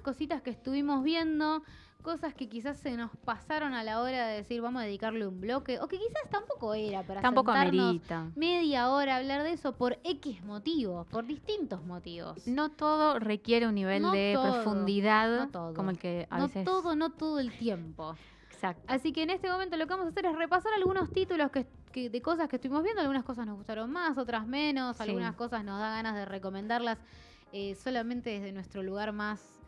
cositas que estuvimos viendo, cosas que quizás se nos pasaron a la hora de decir vamos a dedicarle un bloque, o que quizás tampoco era para tampoco media hora hablar de eso por X motivos, por distintos motivos. No todo requiere un nivel de profundidad no como el que a no todo, no todo el tiempo. Exacto. Así que en este momento lo que vamos a hacer es repasar algunos títulos que, de cosas que estuvimos viendo. Algunas cosas nos gustaron más, otras menos. Algunas cosas nos da ganas de recomendarlas eh, solamente desde nuestro lugar más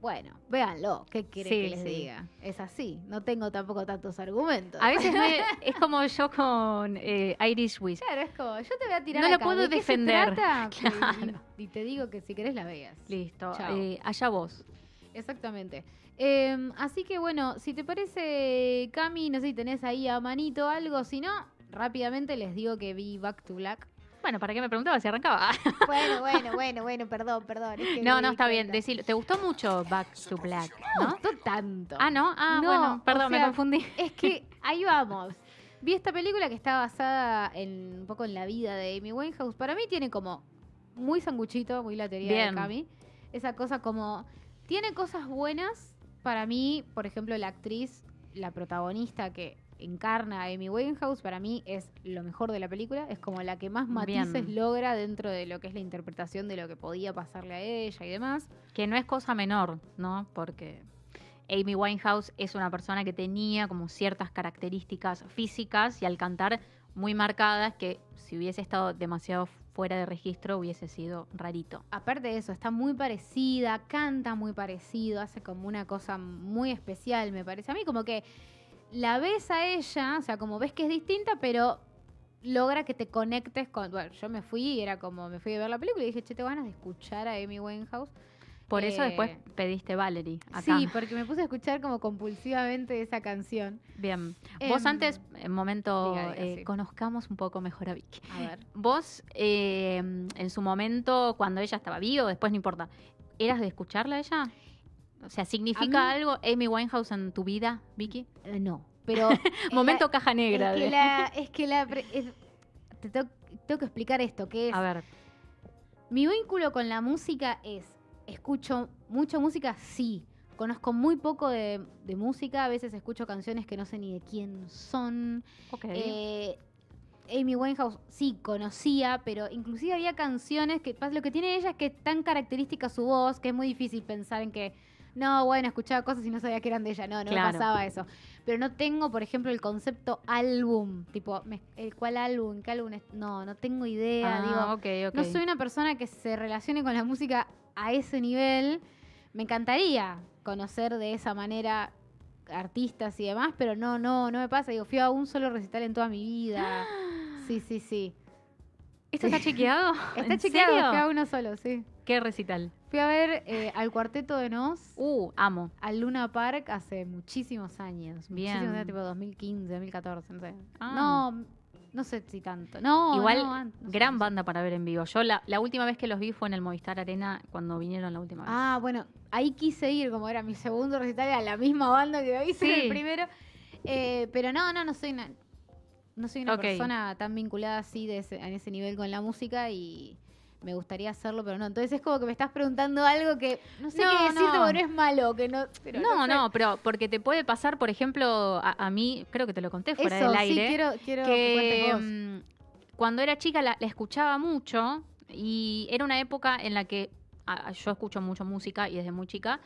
bueno, véanlo, ¿qué quiere que les diga? Es así, no tengo tampoco tantos argumentos. A veces es como yo con eh, Irish Wish. Claro, es como, yo te voy a tirar No acá. puedo defender. Y, te digo que si querés la veas. Listo, eh, allá vos. Exactamente. Em, así que bueno, si te parece, Cami, no sé si tenés ahí a manito algo, si no, rápidamente les digo que vi Back to Black bueno, ¿para qué me preguntaba si arrancaba? bueno, bueno, bueno, bueno, perdón, perdón. no, no, está bien, Decir, ¿Te gustó mucho Back to Black? No, me gustó tanto. Ah, no, ah, bueno, perdón, me confundí. Es que ahí vamos. Vi esta película que está basada en un poco en la vida de Amy Winehouse. Para mí tiene como muy sanguchito, muy la de Cami. Esa cosa como tiene cosas buenas para mí, por ejemplo, la actriz, la protagonista que encarna a Amy Winehouse, para mí es lo mejor de la película, es como la que más matices logra dentro de lo que es la interpretación de lo que podía pasarle a ella y demás. Que no es cosa menor, ¿no? Porque Amy Winehouse es una persona que tenía como ciertas características físicas y al cantar muy marcadas que si hubiese estado demasiado fuera de registro hubiese sido rarito. Aparte de eso, está muy parecida, canta muy parecido, hace como una cosa muy especial, me parece a mí, como que la ves a ella, o sea, como ves que es distinta, pero logra que te conectes con. Bueno, yo me fui era como, me fui a ver la película y dije, che, te van a escuchar a Amy Winehouse. Por eso eh, después pediste Valerie. Acá. Sí, porque me puse a escuchar como compulsivamente esa canción. Bien. Em, Vos antes, en momento, eh, conozcamos un poco mejor a Vicky. A ver. Vos, eh, en su momento, cuando ella estaba viva, después no importa, ¿eras de escucharla a ella? O sea, ¿significa algo Amy Winehouse en tu vida, Vicky? Eh, no, pero... Momento caja negra. Es que, la, te tengo, que explicar esto, que es... A ver. Mi vínculo con la música es, escucho mucha música, sí. Conozco muy poco de, música, a veces escucho canciones que no sé ni de quién son. Okay. Eh, Amy Winehouse sí conocía, pero inclusive había canciones que, lo que tiene ella es que es tan característica su voz que es muy difícil pensar en que no, bueno, escuchaba cosas y no sabía que eran de ella. No, no me pasaba eso. Pero no tengo, por ejemplo, el concepto álbum. Tipo, el ¿cuál álbum? ¿Qué álbum? No, no tengo idea. Ah, no soy una persona que se relacione con la música a ese nivel. Me encantaría conocer de esa manera artistas y demás, pero no, no, no me pasa. Digo, fui a un solo recital en toda mi vida. Sí, sí, sí. ¿Esto está chequeado? está chequeado, fui a uno solo, sí. ¿Qué recital? Fui a ver eh, al Cuarteto de Nos. Uh, amo. Al Luna Park hace muchísimos años. Bien. Muchísimos años, tipo 2015, 2014, no sé. Ah. No, no sé si tanto. No, igual, no, gran banda para ver en vivo. Yo la, última vez que los vi fue en el Movistar Arena cuando vinieron la última vez. Ah, bueno, ahí quise ir, como era mi segundo recital, a la misma banda que hice el primero. Eh, pero no, no, no soy una, no soy una persona tan vinculada así de en ese nivel con la música y me gustaría hacerlo, pero no. Entonces es como que me estás preguntando algo que no sé qué decirte pero no es malo, que no. no, no, pero porque te puede pasar, por ejemplo, a, mí, creo que te lo conté fuera del aire. Sí, quiero, que, mm, cuando era chica la, escuchaba mucho y era una época en la que yo escucho mucho música y desde muy chica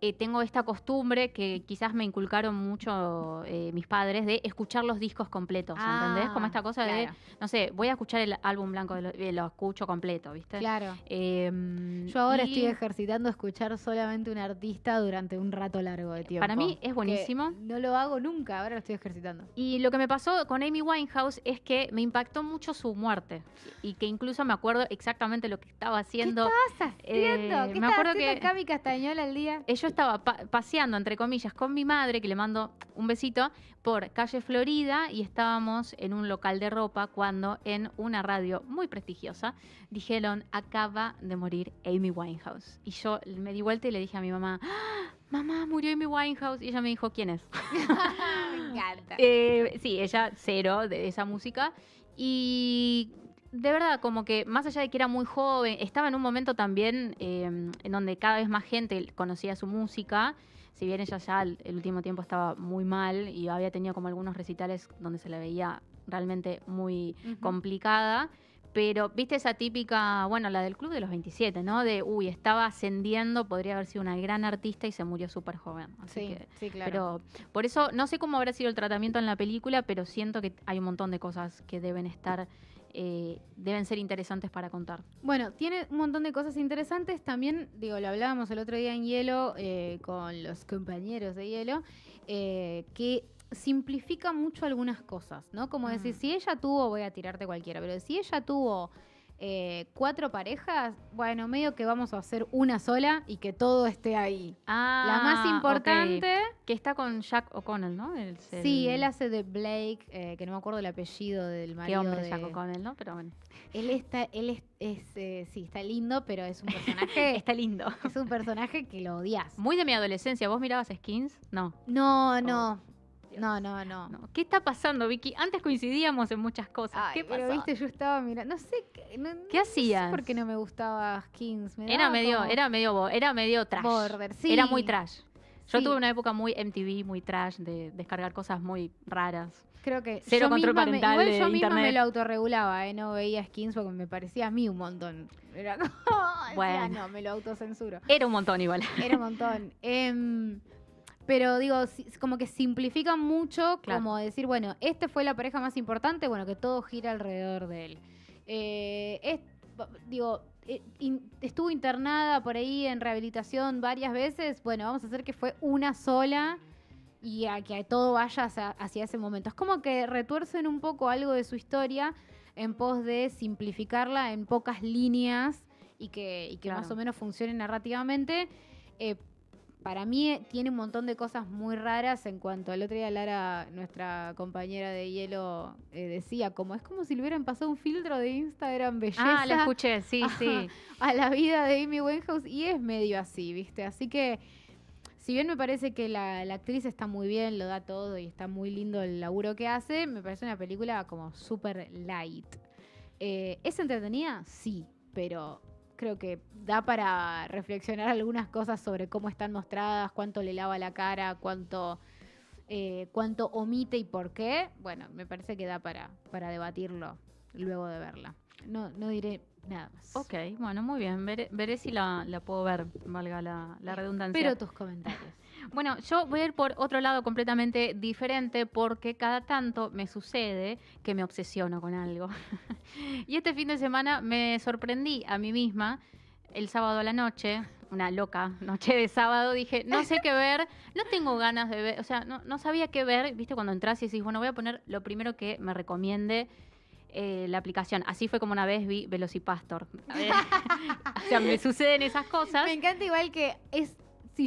eh, tengo esta costumbre que quizás me inculcaron mucho eh, mis padres de escuchar los discos completos, ah, ¿entendés? Como esta cosa de, no sé, voy a escuchar el álbum blanco, lo, eh, lo escucho completo, ¿viste? Claro. Em, yo ahora estoy ejercitando escuchar solamente un artista durante un rato largo de tiempo. Para mí es buenísimo. no lo hago nunca, ahora lo estoy ejercitando. Y lo que me pasó con Amy Winehouse es que me impactó mucho su muerte y que incluso me acuerdo exactamente lo que estaba haciendo. ¿Qué estabas haciendo? me acuerdo haciendo que Cami Castañola el día? Ellos estaba paseando, entre comillas, con mi madre, que le mando un besito, por calle Florida y estábamos en un local de ropa cuando en una radio muy prestigiosa dijeron, acaba de morir Amy Winehouse. Y yo me di vuelta y le dije a mi mamá, ¡Ah! mamá, murió Amy Winehouse. Y ella me dijo, ¿quién es? me eh, sí, ella cero de esa música. Y de verdad, como que más allá de que era muy joven, estaba en un momento también eh, en donde cada vez más gente conocía su música. Si bien ella ya el, último tiempo estaba muy mal y había tenido como algunos recitales donde se la veía realmente muy complicada. Pero viste esa típica, bueno, la del club de los 27, ¿no? De, uy, estaba ascendiendo, podría haber sido una gran artista y se murió súper joven. Así sí, sí, claro. Pero por eso, no sé cómo habrá sido el tratamiento en la película, pero siento que hay un montón de cosas que deben estar eh, deben ser interesantes para contar. Bueno, tiene un montón de cosas interesantes. También, digo, lo hablábamos el otro día en Hielo eh, con los compañeros de Hielo, eh, que simplifica mucho algunas cosas, ¿no? Como mm. decir, si ella tuvo, voy a tirarte cualquiera, pero si ella tuvo eh, cuatro parejas, bueno, medio que vamos a hacer una sola y que todo esté ahí. Ah, la más importante. Que está con Jack O'Connell, ¿no? Sí, él hace de Blake, eh, que no me acuerdo el apellido del marido. Qué hombre Jack O'Connell, ¿no? Pero bueno. Él está, él es, eh, sí, está lindo, pero es un personaje. está lindo. Es un personaje que lo odias. Muy de mi adolescencia. ¿Vos mirabas skins? No. No, no. No, no, no, ¿Qué está pasando, Vicky? Antes coincidíamos en muchas cosas. ¿Qué Pero viste, yo estaba mirando. No sé. ¿Qué hacías? No no me gustaba Skins. era, medio, era medio, era medio trash. Era muy trash. Yo tuve una época muy MTV, muy trash, de descargar cosas muy raras. Creo que cero yo control parental. Me, yo me lo autorregulaba, ¿eh? no veía skins porque me parecía a mí un montón. Era bueno. no, me lo autocensuro. Era un montón igual. Era un montón. Pero digo, como que simplifica mucho, como decir, bueno, este fue la pareja más importante, bueno, que todo gira alrededor de él. Eh, digo, eh, estuvo internada por ahí en rehabilitación varias veces, bueno, vamos a hacer que fue una sola y a que todo vaya hacia, ese momento. Es como que retuercen un poco algo de su historia en pos de simplificarla en pocas líneas y que, más o menos funcione narrativamente. Eh, para mí eh, tiene un montón de cosas muy raras en cuanto al otro día Lara, nuestra compañera de hielo, eh, decía, como es como si le hubieran pasado un filtro de Instagram ah, belleza. Ah, escuché, sí, sí. A la vida de Amy Winehouse y es medio así, ¿viste? Así que, si bien me parece que la, actriz está muy bien, lo da todo y está muy lindo el laburo que hace, me parece una película como súper light. Eh, ¿Es entretenida? Sí, pero creo que da para reflexionar algunas cosas sobre cómo están mostradas, cuánto le lava la cara, cuánto, eh, cuánto omite y por qué. Bueno, me parece que da para, para debatirlo luego de verla. No, no diré nada más. Ok, bueno, muy bien. Veré, si la, puedo ver, valga la, la redundancia. Pero tus comentarios. Bueno, yo voy a ir por otro lado completamente diferente porque cada tanto me sucede que me obsesiono con algo. y este fin de semana me sorprendí a mí misma el sábado a la noche, una loca noche de sábado, dije, no sé qué ver, no tengo ganas de ver, o sea, no, sabía qué ver, viste, cuando entras y decís, bueno, voy a poner lo primero que me recomiende. Eh, la aplicación. Así fue como una vez vi Velocipastor. o sea, me suceden esas cosas. Me encanta igual que es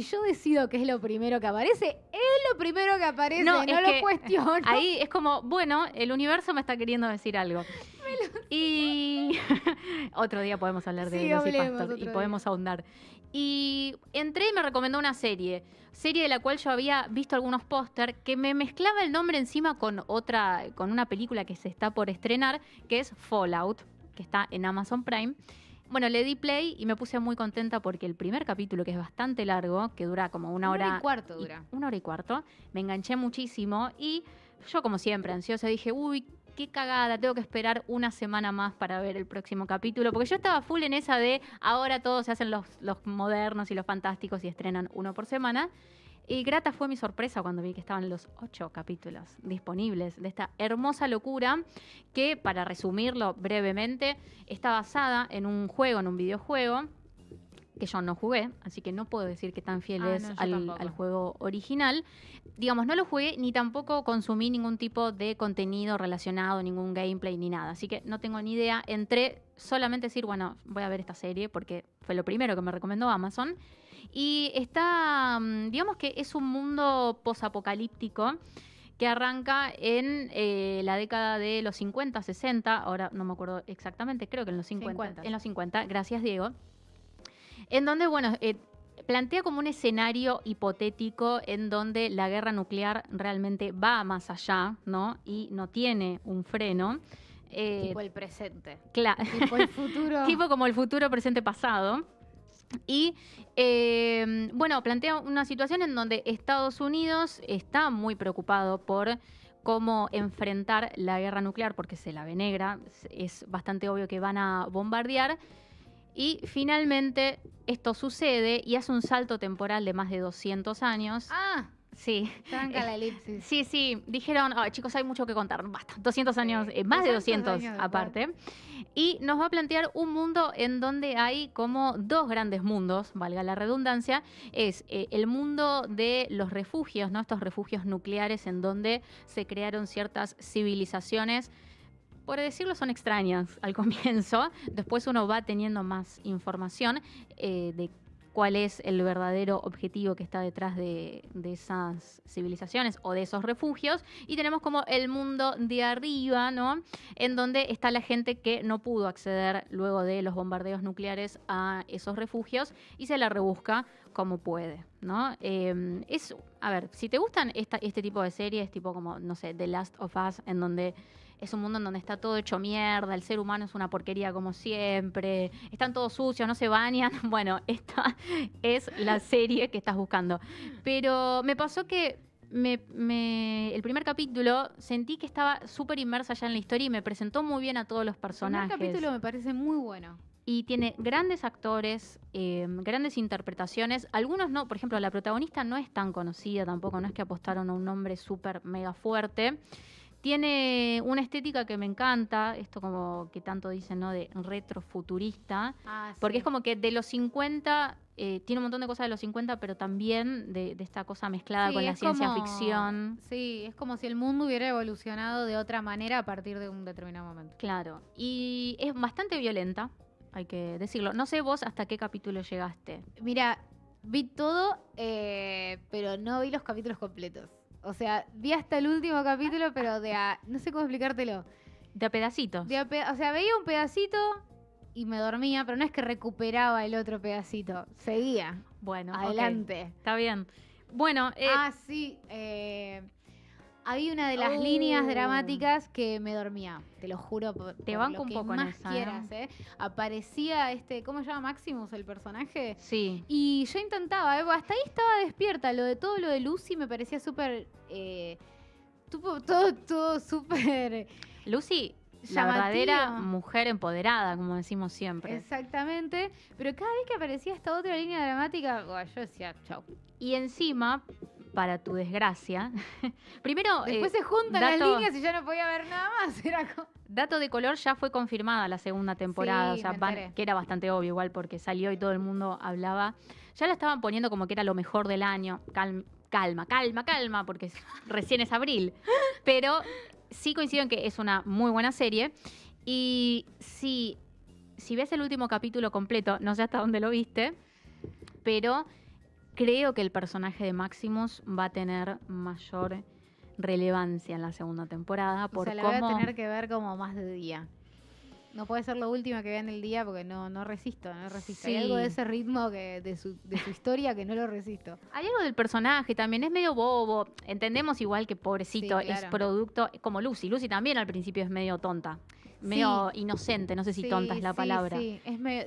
si yo decido que es lo primero que aparece, es lo primero que aparece, no, lo cuestiono. Ahí es como, bueno, el universo me está queriendo decir algo. Y otro día podemos hablar de y y podemos ahondar. Y entré y me recomendó una serie, serie de la cual yo había visto algunos póster que me mezclaba el nombre encima con otra, con una película que se está por estrenar, que es Fallout, que está en Amazon Prime. Bueno, le di play y me puse muy contenta porque el primer capítulo, que es bastante largo, que dura como una, hora, y cuarto dura. una hora y cuarto. Me enganché muchísimo y yo, como siempre, ansiosa, dije, uy, qué cagada, tengo que esperar una semana más para ver el próximo capítulo, porque yo estaba full en esa de ahora todos se hacen los modernos y los fantásticos y estrenan uno por semana. Y grata fue mi sorpresa cuando vi que estaban los ocho capítulos disponibles de esta hermosa locura que, para resumirlo brevemente, está basada en un juego, en un videojuego que yo no jugué, así que no puedo decir que tan fiel ah, es al, al, juego original. Digamos, no lo jugué ni tampoco consumí ningún tipo de contenido relacionado, ningún gameplay ni nada, así que no tengo ni idea. Entré solamente a decir, bueno, voy a ver esta serie porque fue lo primero que me recomendó Amazon y está, mm, digamos que es un mundo posapocalíptico que arranca en eh, la década de los 50, 60, ahora no me acuerdo exactamente, creo que en los 50. En los 50, gracias Diego. En donde, bueno, eh, plantea como un escenario hipotético en donde la guerra nuclear realmente va más allá, ¿no? Y no tiene un freno. Eh, tipo el presente. Claro. Tipo el futuro. tipo como el futuro presente pasado. Y em, bueno, plantea una situación en donde Estados Unidos está muy preocupado por cómo enfrentar la guerra nuclear, porque se la ve negra, es bastante obvio que van a bombardear. Y finalmente esto sucede y hace un salto temporal de más de 200 años. Ah, Sí. Eh, sí, sí. Dijeron, chicos, hay mucho que contar. Basta. 200 años, eh, más de 200 aparte. Y nos va a plantear un mundo en donde hay como dos grandes mundos, valga la redundancia. Es eh, el mundo de los refugios, ¿no? Estos refugios nucleares en donde se crearon ciertas civilizaciones por decirlo, son extrañas al comienzo. Después uno va teniendo más información de de cuál es el verdadero objetivo que está detrás de, esas civilizaciones o de esos refugios. Y tenemos como el mundo de arriba, ¿no? En donde está la gente que no pudo acceder luego de los bombardeos nucleares a esos refugios y se la rebusca como puede, ¿no? Em, es, a ver, si te gustan este tipo de series, tipo como, no sé, The Last of Us, en donde es un mundo en donde está todo hecho mierda, el ser humano es una porquería como siempre, están todos sucios, no se bañan. Bueno, esta es la serie que estás buscando. Pero me pasó que el primer capítulo sentí que estaba súper inmersa ya en la historia y me presentó muy bien a todos los personajes. El primer capítulo me parece muy bueno. Y tiene grandes actores, eh, grandes interpretaciones. Algunos no, por ejemplo, la protagonista no es tan conocida tampoco, no es que apostaron a un nombre súper mega fuerte. Tiene una estética que me encanta, esto como que tanto dicen, ¿no? De retrofuturista, ah, porque es como que de los 50, eh, tiene un montón de cosas de los 50, pero también de, esta cosa mezclada con la ciencia ficción. Sí, es como si el mundo hubiera evolucionado de otra manera a partir de un determinado momento. Claro, y es bastante violenta, hay que decirlo. No sé vos hasta qué capítulo llegaste. Mira, vi todo, eh, pero no vi los capítulos completos. O sea, vi hasta el último capítulo, pero de a. No sé cómo explicártelo. De a pedacitos. De a o sea, veía un pedacito y me dormía, pero no es que recuperaba el otro pedacito. Seguía. Bueno, adelante. Está bien. Bueno. Eh... ah, sí. Eh, había una de las líneas oh. dramáticas que me dormía, te lo juro. te banco un poco más en ¿eh? quieras, ¿eh? Aparecía este, ¿cómo se llama Maximus el personaje? Sí. Y yo intentaba, ¿eh? Pues, hasta ahí estaba despierta. Lo de todo lo de Lucy me parecía súper. Eh, todo, todo súper. Lucy la verdadera mujer empoderada, como decimos siempre. Exactamente. Pero cada vez que aparecía esta otra línea dramática, yo decía, chau. Y encima, para tu desgracia. Primero. Después eh, se juntan las líneas y ya no podía ver nada más. Dato de color ya fue confirmada la segunda temporada, o sea, que era bastante obvio igual porque salió y todo el mundo hablaba. Ya la estaban poniendo como que era lo mejor del año. Calma, calma, calma, calma porque recién es abril. Pero sí coincido en que es una muy buena serie. Y si, si ves el último capítulo completo, no sé hasta dónde lo viste, pero creo que el personaje de Maximus va a tener mayor relevancia en la segunda temporada. Por la voy a tener que ver como más de día. No puede ser lo último que vea en el día porque no, no resisto, no resisto. Hay algo de ese ritmo que, de, su, de su historia que no lo resisto. Hay algo del personaje también, es medio bobo. Entendemos igual que pobrecito es producto, como Lucy. Lucy también al principio es medio tonta. Meo inocente, no sé si tonta es la palabra. Sí,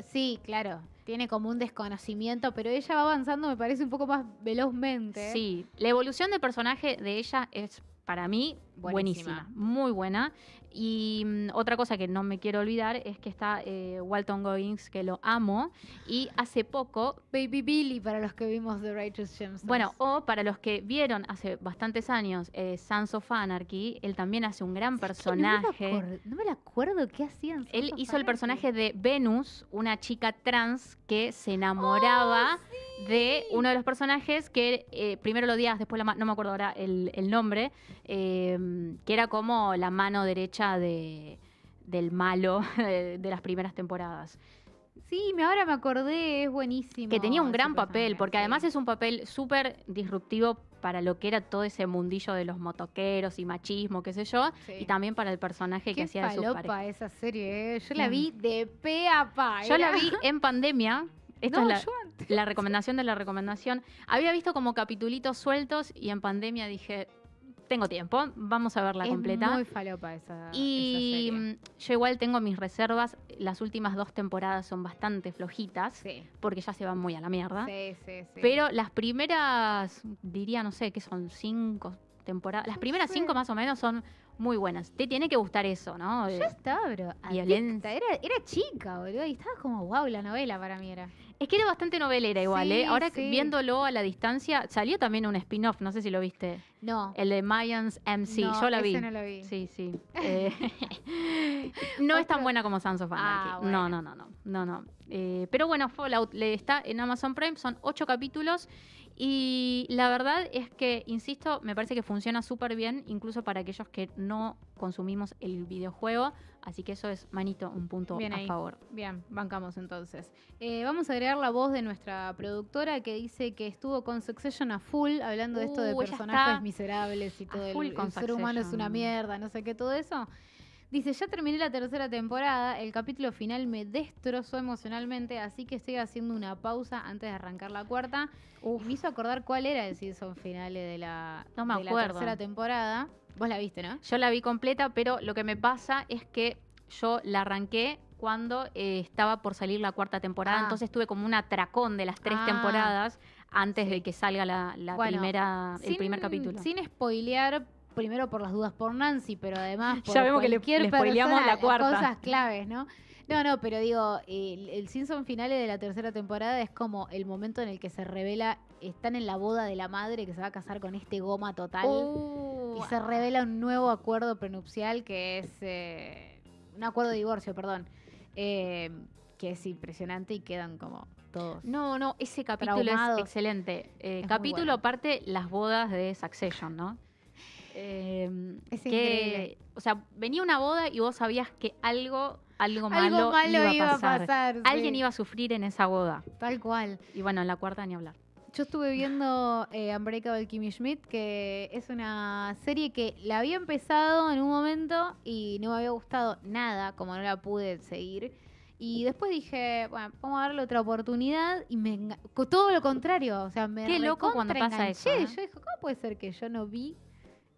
sí, claro. Tiene como un desconocimiento, pero ella va avanzando, me parece, un poco más velozmente. Sí, la evolución del personaje de ella es para mí, buenísima. muy buena. Y mm, otra cosa que no me quiero olvidar es que está eh, Walton Goggins, que lo amo, y hace poco... Baby Billy, para los que vimos The Righteous Gemstones. Bueno, o para los que vieron hace bastantes años eh, Sans of Anarchy, él también hace un gran personaje. No me, no acuerdo, qué hacían. Él hizo el personaje de Venus, una chica trans que se enamoraba de uno de los personajes que eh, primero lo días, después no me acuerdo ahora el, nombre, eh, que era como la mano derecha de, del malo de, las primeras temporadas. Sí, ahora me acordé, es buenísimo. Que tenía un gran papel, porque además es un papel súper disruptivo para lo que era todo ese mundillo de los motoqueros y machismo, qué sé yo, y también para el personaje que hacía de sus esa serie, ¿eh? yo la mm. vi de pe a pa. Yo la vi en pandemia. Esta no, la... La recomendación de la recomendación. Había visto como capitulitos sueltos y en pandemia dije, tengo tiempo, vamos a verla es completa. Muy falopa esa. Y mm, yo igual tengo mis reservas. Las últimas dos temporadas son bastante flojitas. Porque ya se van muy a la mierda. Pero las primeras, diría, no sé, que son cinco temporadas. Las primeras cinco más o menos son muy buenas. Te tiene que gustar eso, ¿no? Ya está, bro. Violenta. Era, era chica, boludo. Y estaba como, wow, la novela para mí era. Es que era bastante novelera igual, ¿eh? Ahora viéndolo a la distancia, salió también un spin-off, no sé si lo viste. No. El de Mayans MC, no, yo la vi. No Sí, sí. Eh, no es tan buena como Sans of ah, Anarchy. No, no, no, no. no, no. Eh, pero bueno, Fallout está en Amazon Prime, son ocho capítulos y la verdad es que, insisto, me parece que funciona súper bien, incluso para aquellos que no consumimos el videojuego. Así que eso es, manito, un punto a favor. Bien, bancamos entonces. Eh, vamos a agregar la voz de nuestra productora que dice que estuvo con Succession a full, hablando de esto de uh, personajes miserables y todo el, el ser humano es una mierda, no sé qué, todo eso. Dice, ya terminé la tercera temporada, el capítulo final me destrozó emocionalmente, así que estoy haciendo una pausa antes de arrancar la cuarta. me hizo acordar cuál era el season finales de la, no me tercera temporada. Vos la viste, ¿no? Yo la vi completa, pero lo que me pasa es que yo la arranqué cuando eh, estaba por salir la cuarta temporada, ah. entonces tuve como un atracón de las tres ah. temporadas antes de que salga la, primera, el primer capítulo. Sin spoilear, primero por las dudas por Nancy, pero además por ya vemos que le, persona, la cuarta. cosas claves, ¿no? No, no, pero digo, el, Simpson final de la tercera temporada es como el momento en el que se revela, están en la boda de la madre que se va a casar con este goma total. Y se oh. revela un nuevo acuerdo prenupcial que es. Eh, un acuerdo de divorcio, perdón. Eh, que es impresionante y quedan como todos. No, no, ese capítulo es excelente. Eh, capítulo aparte, las bodas de Succession, ¿no? Em, es que, O sea, venía una boda y vos sabías que algo, algo, malo, iba a pasar. Alguien iba a sufrir en esa boda. Tal cual. Y bueno, en la cuarta ni hablar. Yo estuve viendo eh, Unbreakable Kimmy Schmidt, que es una serie que la había empezado en un momento y no me había gustado nada, como no la pude seguir. Y después dije, bueno, vamos a darle otra oportunidad y me todo lo contrario, o sea, Qué loco cuando pasa eso. ¿eh? Yo dije, ¿cómo puede ser que yo no vi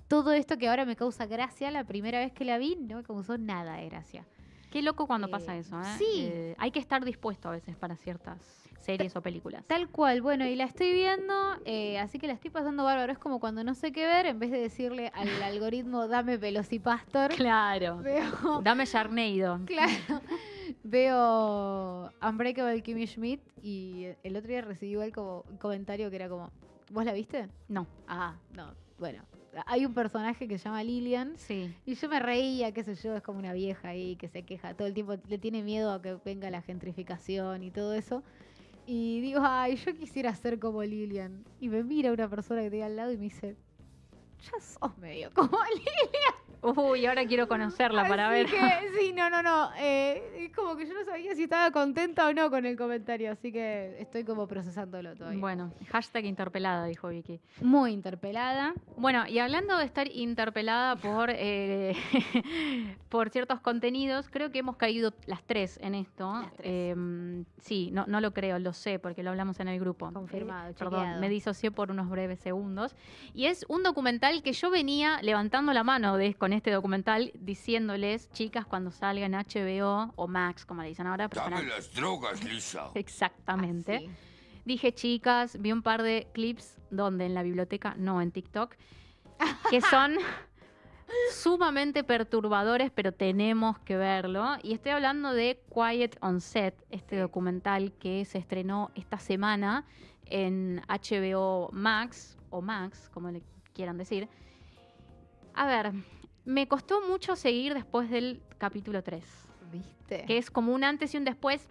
todo esto que ahora me causa gracia, la primera vez que la vi no me causó nada de gracia. Qué loco cuando eh, pasa eso, ¿eh? Sí. Eh, hay que estar dispuesto a veces para ciertas series o películas. Tal cual, bueno, y la estoy viendo, eh, así que la estoy pasando bárbaro. Es como cuando no sé qué ver, en vez de decirle al algoritmo, dame Pastor. Claro. Veo... Dame Sharnado. Claro. veo Unbreakable Kimmy Schmidt y el otro día recibí algo como un comentario que era como, ¿vos la viste? No. Ah, no. Bueno, hay un personaje que se llama Lilian. Sí. Y yo me reía, qué sé yo, es como una vieja ahí que se queja todo el tiempo, le tiene miedo a que venga la gentrificación y todo eso. Y digo, ay, yo quisiera ser como Lilian. Y me mira una persona que tiene al lado y me dice, ya sos medio como Lilian. Uy, ahora quiero conocerla para ver. sí, no, no, no. Eh, es como que yo no sabía si estaba contenta o no con el comentario, así que estoy como procesándolo todavía. Bueno, hashtag interpelada, dijo Vicky. Muy interpelada. Bueno, y hablando de estar interpelada por, eh, por ciertos contenidos, creo que hemos caído las tres en esto. Las em, sí, no, no lo creo, lo sé, porque lo hablamos en el grupo. Eh, Confirmado, Perdón, me disocié por unos breves segundos. Y es un documental que yo venía levantando la mano de con este documental diciéndoles, chicas, cuando salgan HBO o Max, como le dicen ahora. Dame para... las drogas, Lisa. Exactamente. Ah, Dije, chicas, vi un par de clips donde en la biblioteca, no en TikTok, que son sumamente perturbadores, pero tenemos que verlo. Y estoy hablando de Quiet on Set, este documental que se estrenó esta semana en HBO Max, o Max, como le quieran decir. A ver, me costó mucho seguir después del capítulo 3. ¿Viste? Que es como un antes y un después.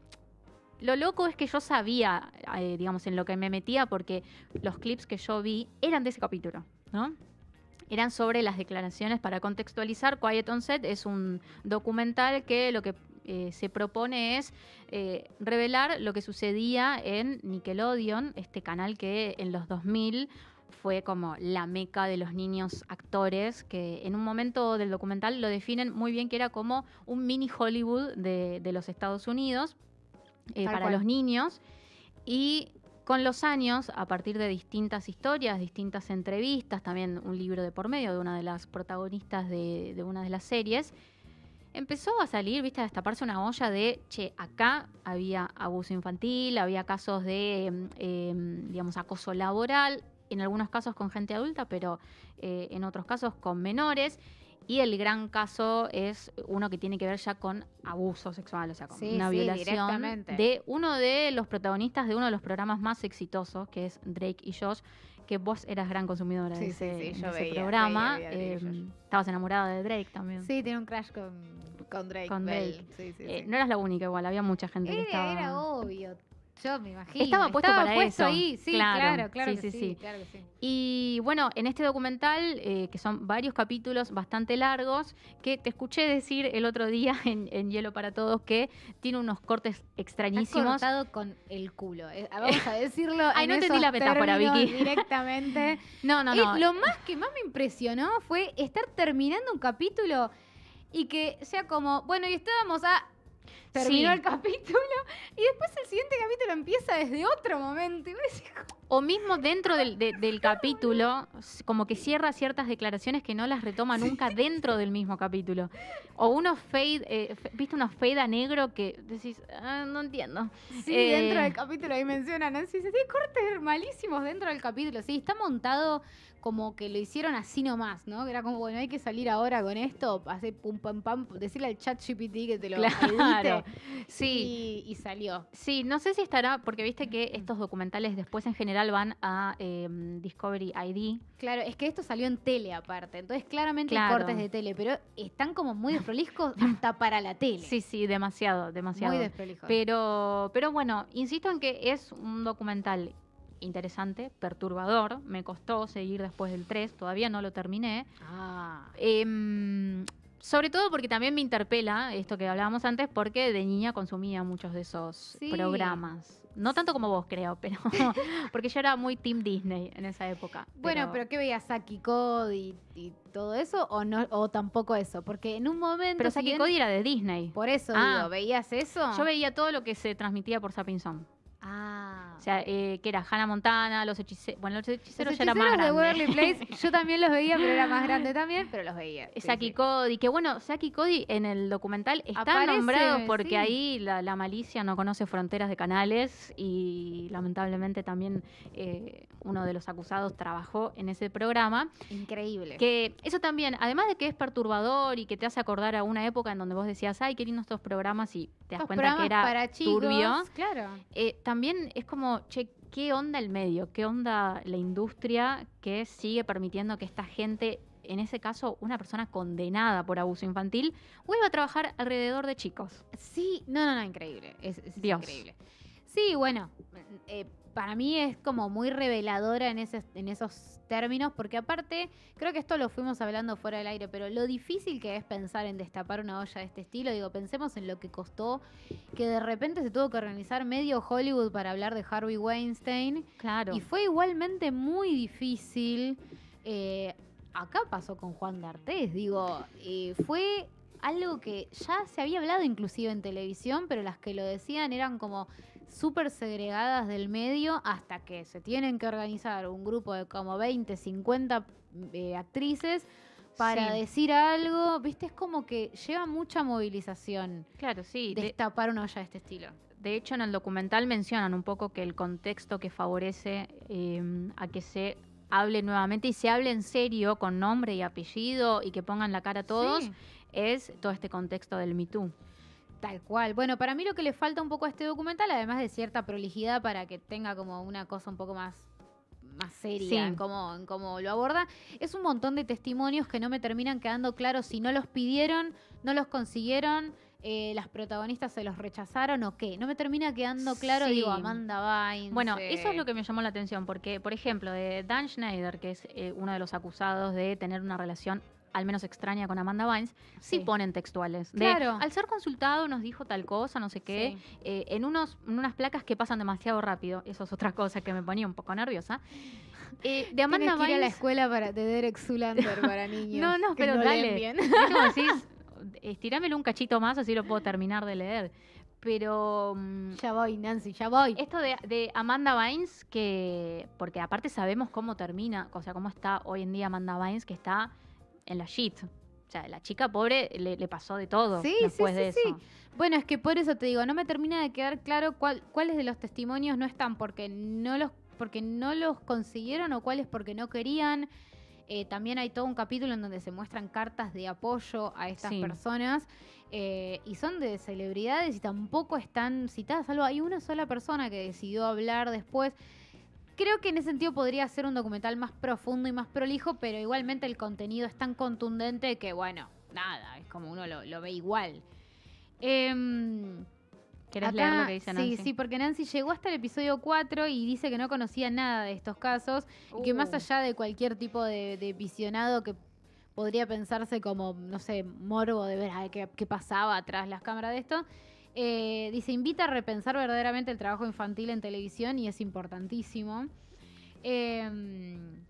Lo loco es que yo sabía, eh, digamos, en lo que me metía, porque los clips que yo vi eran de ese capítulo, ¿no? Eran sobre las declaraciones para contextualizar. Quiet on Set es un documental que lo que eh, se propone es eh, revelar lo que sucedía en Nickelodeon, este canal que en los 2000 fue como la meca de los niños actores, que en un momento del documental lo definen muy bien que era como un mini Hollywood de, los Estados Unidos eh, para los niños. Y con los años, a partir de distintas historias, distintas entrevistas, también un libro de por medio de una de las protagonistas de, una de las series, empezó a salir, viste, a destaparse una olla de, che, acá había abuso infantil, había casos de, em, em, digamos, acoso laboral, en algunos casos con gente adulta, pero eh, en otros casos con menores. Y el gran caso es uno que tiene que ver ya con abuso sexual, o sea, con una violación de uno de los protagonistas de uno de los programas más exitosos, que es Drake y Josh, que vos eras gran consumidora de ese, programa. Em, estabas enamorada de Drake también. Sí, tiene un crash con, Drake. Con eh, no eras la única igual, había mucha gente que estaba... Era obvio, yo me imagino. Estaba puesto puesto ahí, sí, claro, claro, sí, sí, sí. Y bueno, en este documental, eh, que son varios capítulos bastante largos, que te escuché decir el otro día en, Hielo para Todos que tiene unos cortes extrañísimos. Está cortado con el culo, eh, vamos a decirlo. Ay, no entendí la metáfora, Vicky. Directamente. no, no, eh, no. lo más que más me impresionó fue estar terminando un capítulo y que sea como, bueno, y estábamos a Terminó el capítulo y después el siguiente capítulo empieza desde otro momento. o mismo dentro del, capítulo, como que cierra ciertas declaraciones que no las retoma nunca dentro del mismo capítulo. O unos fade, eh, viste unos fade a negro que decís, ah, no entiendo. Sí, eh, dentro del capítulo ahí mencionan, así, cortes malísimos dentro del capítulo. Sí, está montado como que lo hicieron así nomás, ¿no? Era como, bueno, hay que salir ahora con esto, hacer pum pam pam, decirle al chat GPT que te lo claro. sí. Y, salió. Sí, no sé si estará, porque viste que estos documentales después en general van a em, Discovery ID. Claro, es que esto salió en tele aparte, entonces claramente cortes de tele, pero están como muy desprolijos hasta para la tele. Sí, sí, demasiado, demasiado. Muy desprolijos. Pero, pero bueno, insisto en que es un documental interesante, perturbador. Me costó seguir después del 3, todavía no lo terminé. Ah. Em, sobre todo porque también me interpela esto que hablábamos antes, porque de niña consumía muchos de esos programas. No tanto como vos, creo, pero porque yo era muy Team Disney en esa época. Bueno, pero, ¿qué veías? Saki Cody y, todo eso, o no, tampoco eso, porque en un momento. Pero Saki Cody era de Disney. Por eso ah. ¿veías eso? Yo veía todo lo que se transmitía por Zone Ah. O sea, eh, que era Hannah Montana, los hechiceros. Bueno, los hechiceros, ya eran más de Place, yo también los veía, pero era más grande también, pero los veía. Saki Cody, que bueno, Saki Cody en el documental está nombrado porque ahí la, malicia no conoce fronteras de canales y lamentablemente también eh, uno de los acusados trabajó en ese programa. Increíble. Que eso también, además de que es perturbador y que te hace acordar a una época en donde vos decías, ay, qué lindos estos programas y te das cuenta que era turbio. Claro. Eh, también es como, che, ¿qué onda el medio? ¿Qué onda la industria que sigue permitiendo que esta gente, en ese caso una persona condenada por abuso infantil, vuelva a trabajar alrededor de chicos? Sí, no, no, no, increíble. Es, Dios. increíble. Sí, bueno, eh, para mí es como muy reveladora en, esos términos, porque aparte, creo que esto lo fuimos hablando fuera del aire, pero lo difícil que es pensar en destapar una olla de este estilo, digo, pensemos en lo que costó, que de repente se tuvo que organizar medio Hollywood para hablar de Harvey Weinstein. Claro. Y fue igualmente muy difícil. Eh, acá pasó con Juan D'Artez, digo, fue algo que ya se había hablado inclusive en televisión, pero las que lo decían eran como súper segregadas del medio hasta que se tienen que organizar un grupo de como 20, 50 eh, actrices para decir algo, viste, es como que lleva mucha movilización. Claro, sí. Destapar una olla de este estilo. De hecho, en el documental mencionan un poco que el contexto que favorece em, a que se hable nuevamente y se hable en serio, con nombre y apellido y que pongan la cara a todos. Sí es todo este contexto del Me Too. Tal cual. Bueno, para mí lo que le falta un poco a este documental, además de cierta prolijidad para que tenga como una cosa un poco más más seria en, cómo, lo aborda, es un montón de testimonios que no me terminan quedando claros si no los pidieron, no los consiguieron, eh, las protagonistas se los rechazaron o qué. No me termina quedando claro, digo, Amanda Bynes. Bueno, eh. eso es lo que me llamó la atención, porque, por ejemplo, de eh, Dan Schneider, que es uno de los acusados de tener una relación al menos extraña con Amanda Bynes, sí, ponen textuales. Claro. al ser consultado nos dijo tal cosa, no sé qué, eh, en, unos, unas placas que pasan demasiado rápido, eso es otra cosa que me ponía un poco nerviosa. Eh, de Amanda Bynes... ir a la escuela para, de Derek para niños. no, no, pero dale. Bien. decís, estirámelo un cachito más, así lo puedo terminar de leer pero... Mm, ya voy, Nancy, ya voy. Esto de, de, Amanda Bynes, que... Porque aparte sabemos cómo termina, o sea, cómo está hoy en día Amanda Bynes, que está en la shit. O sea, la chica pobre le, pasó de todo sí, después sí, de sí, Bueno, es que por eso te digo, no me termina de quedar claro cuál, cuáles de los testimonios no están porque no los, porque no los consiguieron o cuáles porque no querían. Eh, también hay todo un capítulo en donde se muestran cartas de apoyo a estas personas eh, y son de celebridades y tampoco están citadas, salvo hay una sola persona que decidió hablar después. Creo que en ese sentido podría ser un documental más profundo y más prolijo, pero igualmente el contenido es tan contundente que, bueno, nada, es como uno lo, ve igual. Em, ¿Querés leer lo que dice Nancy? Sí, sí, porque Nancy llegó hasta el episodio 4 y dice que no conocía nada de estos casos que más uh. allá de cualquier tipo de, visionado que podría pensarse como, no sé, morbo de ver qué, pasaba atrás las cámaras de esto, eh, dice, invita a repensar verdaderamente el trabajo infantil en televisión y es importantísimo. Em,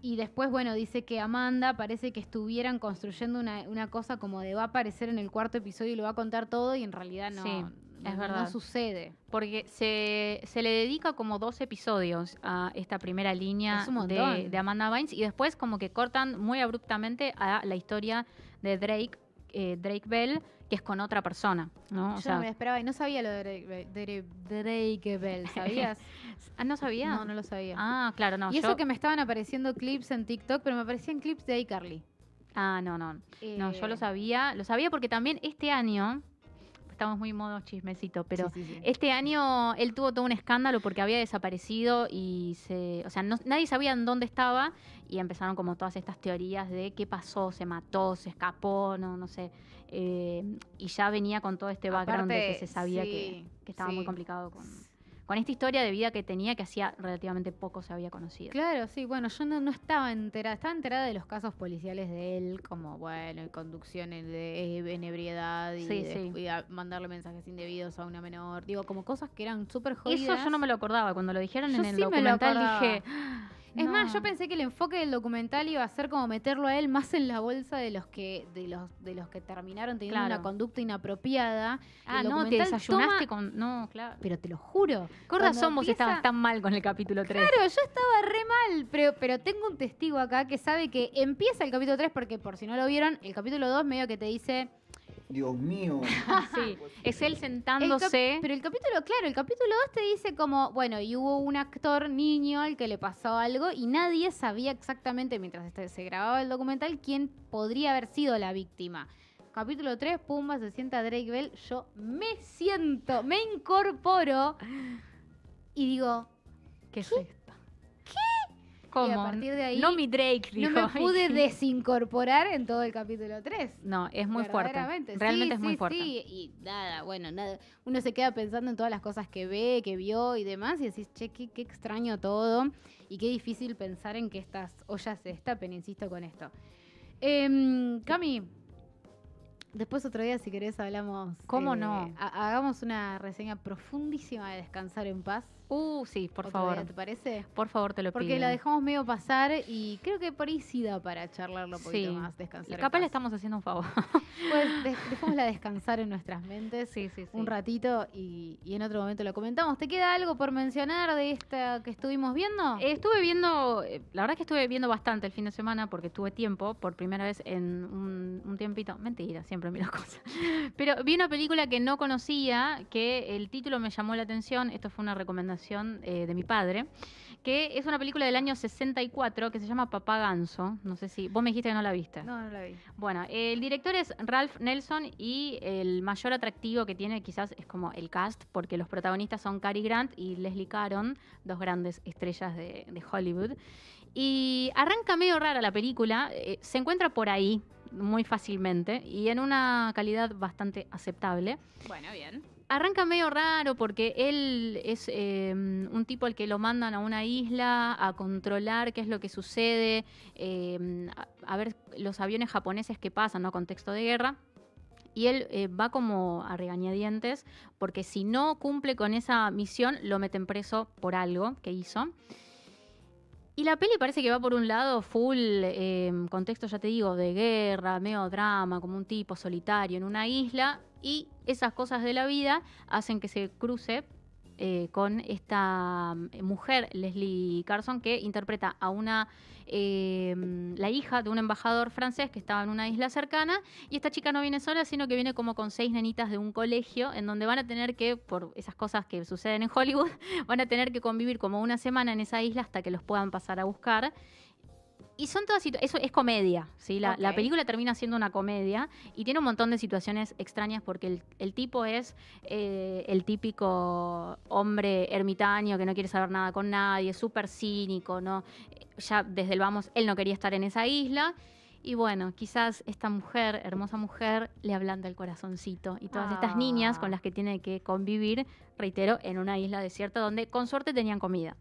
y después, bueno, dice que Amanda parece que estuvieran construyendo una, cosa como de va a aparecer en el cuarto episodio y lo va a contar todo y en realidad no, es verdad. no sucede. Porque se, le dedica como dos episodios a esta primera línea de, Amanda Vines y después como que cortan muy abruptamente a la historia de Drake, eh, Drake Bell que es con otra persona, ¿no? me esperaba y no sabía lo de Drake, Bell, ¿sabías? ah, ¿no sabía? No, no lo sabía. Ah, claro, no. Y eso que me estaban apareciendo clips en TikTok, pero me aparecían clips de iCarly. Ah, no, no. No, yo lo eh. sabía. Lo sabía porque también este año estamos muy modo chismecito, pero este año él tuvo todo un escándalo porque había desaparecido y se, o sea, nadie sabía en dónde estaba y empezaron como todas estas teorías de qué pasó, se mató, se escapó, no, no sé. Eh, y ya venía con todo este background que se sabía que, que, estaba muy complicado con con esta historia de vida que tenía que hacía relativamente poco se había conocido. Claro, sí, bueno, yo no, estaba enterada, estaba enterada de los casos policiales de él, como, bueno, conducción en, de, eh, ebriedad y, de, mandarle mensajes indebidos a una menor, digo, como cosas que eran súper jodidas. Eso yo no me lo acordaba, cuando lo dijeron en el documental dije... Ah". Es más, yo pensé que el enfoque del documental iba a ser como meterlo a él más en la bolsa de los que de los de los que terminaron teniendo una conducta inapropiada. Ah, no, te desayunaste con no, claro. Pero te lo juro. Con razón vos estabas tan mal con el capítulo 3. Claro, yo estaba re mal, pero pero tengo un testigo acá que sabe que empieza el capítulo 3 porque por si no lo vieron, el capítulo 2 medio que te dice Dios mío. sí, es él sentándose. pero el capítulo, claro, el capítulo 2 te dice como, bueno, y hubo un actor niño al que le pasó algo y nadie sabía exactamente mientras este, se grababa el documental quién podría haber sido la víctima. Capítulo 3, Pumba se sienta Drake Bell, yo me siento, me incorporo y digo, ¿Qué? es esto? Y a partir de ahí. No mi Drake, dijo. No me pude desincorporar en todo el capítulo 3. No, es muy fuerte. Realmente es muy fuerte. Sí, y nada, bueno, nada. Uno se queda pensando en todas las cosas que ve, que vio y demás, y decís, che, qué, extraño todo. Y qué difícil pensar en que estas ollas se destapen, insisto con esto. Em, Cami, Después otro día, si querés, hablamos. ¿Cómo eh, no? hagamos una reseña profundísima de Descansar en Paz. Uh, sí, por favor. ¿Te parece? Por favor, te lo pido. Porque la dejamos medio pasar y creo que por ahí sí da para charlarlo un poquito más, descansar. Capaz le estamos haciendo un favor. pues dejémosla descansar en nuestras mentes sí, sí, un ratito y, en otro momento lo comentamos. ¿Te queda algo por mencionar de esta que estuvimos viendo? Eh, estuve viendo, eh, la verdad que estuve viendo bastante el fin de semana porque tuve tiempo por primera vez en un, un tiempito. Mentira, siempre miro cosas. Pero vi una película que no conocía, que el título me llamó la atención. Esto fue una recomendación eh, de mi padre, que es una película del año 64 que se llama Papá Ganso. No sé si. Vos me dijiste que no la viste. No, no la vi. Bueno, el director es Ralph Nelson y el mayor atractivo que tiene quizás es como el cast, porque los protagonistas son Cary Grant y Leslie Caron, dos grandes estrellas de, Hollywood. Y arranca medio rara la película, eh, se encuentra por ahí muy fácilmente y en una calidad bastante aceptable. Bueno, bien arranca medio raro porque él es em, un tipo al que lo mandan a una isla a controlar qué es lo que sucede, em, a, ver los aviones japoneses que pasan, a Contexto de guerra. Y él eh, va como a regañadientes porque si no cumple con esa misión lo meten preso por algo que hizo. Y la peli parece que va por un lado full em, contexto, ya te digo, de guerra, medio drama, como un tipo solitario en una isla. Y esas cosas de la vida hacen que se cruce eh, con esta mm, mujer, Leslie Carson, que interpreta a una, eh, mm, la hija de un embajador francés que estaba en una isla cercana. Y esta chica no viene sola, sino que viene como con seis nenitas de un colegio, en donde van a tener que, por esas cosas que suceden en Hollywood, van a tener que convivir como una semana en esa isla hasta que los puedan pasar a buscar y son todas eso es comedia, ¿sí? La, película termina siendo una comedia y tiene un montón de situaciones extrañas porque el, tipo es eh, el típico hombre ermitaño que no quiere saber nada con nadie, súper cínico, ¿no? Ya desde el vamos, él no quería estar en esa isla. Y bueno, quizás esta mujer, hermosa mujer, le ablanda el corazoncito. Y todas estas niñas con ah. las que tiene que convivir, reitero, en una isla desierta donde con suerte tenían comida.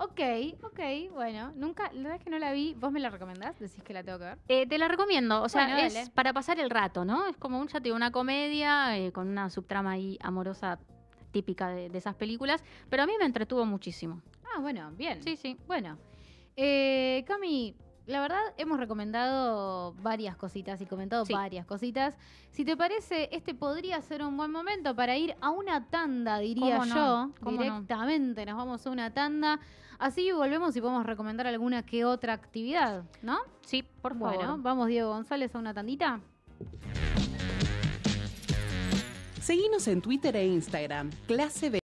Ok, ok, bueno, nunca, la verdad es que no la vi, vos me la recomendás, decís que la tengo que ver. Eh, te la recomiendo, o sea, es para pasar el rato, ¿no? Es como un, ya una comedia eh, con una subtrama ahí amorosa típica de, esas películas, pero a mí me entretuvo muchísimo. Ah, bueno, bien. Sí, sí. Bueno, eh, Cami, la verdad hemos recomendado varias cositas y comentado varias cositas. Si te parece, este podría ser un buen momento para ir a una tanda, diría yo. Directamente nos vamos a una tanda. Así volvemos y podemos recomendar alguna que otra actividad, ¿no? Sí, por favor. Bueno, vamos Diego González a una tandita. seguimos en Twitter e Instagram, clase B.